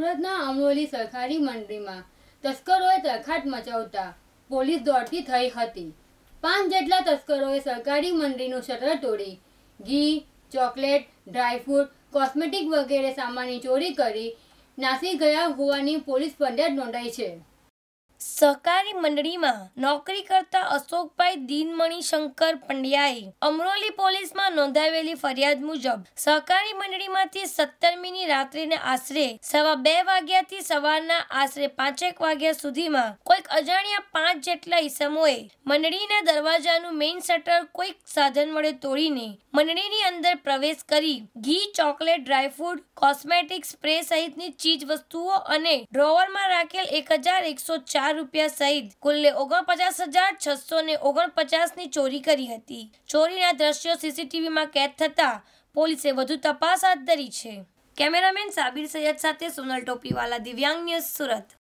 સુરતના અમરોલી સરકારી મંડળીમાં તસ્કરોએ તરખાટ મચાવતા પોલીસ દોડતી થઈ હતી પાંચ જેટલા તસ્કરોએ સરકારી મંડળીનું શટર તોડી ઘી ચોકલેટ ડ્રાયફ્રૂટ કોસ્મેટિક વગેરે સામાનની ચોરી કરી નાસી ગયા હોવાની પોલીસ ફરિયાદ નોંધાઈ છે સહકારી મંડળીમાં નોકરી કરતા અશોકભાઈ દીનમણી શંકર પંડ્યાએ અમરોલી પોલીસમાં નોંધાવેલી ફરિયાદ મુજબ સહકારી મંડળીમાંથી સત્તરમીની રાત્રિને આશરે સવા બે વાગ્યાથી સવારના આશરે પાંચેક વાગ્યા સુધીમાં કોઈ અજાણ્યા પાંચ જેટલા ઈસમોએ મંડળીના દરવાજાનું મેઇન શટર કોઈક સાધન વડે તોડીને મંડળીની અંદર પ્રવેશ કરી ઘી ચોકલેટ ડ્રાયફ્રૂટ કોસ્મેટિક સ્પ્રે સહિતની ચીજ વસ્તુઓ અને ડ્રોવરમાં રાખેલ એક હજાર એકસો ચાર રૂપિયા સહિત કુલ્લે ઓગણપચાસ હજાર છસો ને ઓગણપચાસની ચોરી કરી હતી ચોરીના દ્રશ્યો સીસીટીવીમાં કેદ થતાં પોલીસે વધુ તપાસ હાથ ધરી છે કેમેરામેન સાબિર સૈયદ સાથે સોનલ ટોપીવાલા દિવ્યાંગ ન્યૂઝ સુરત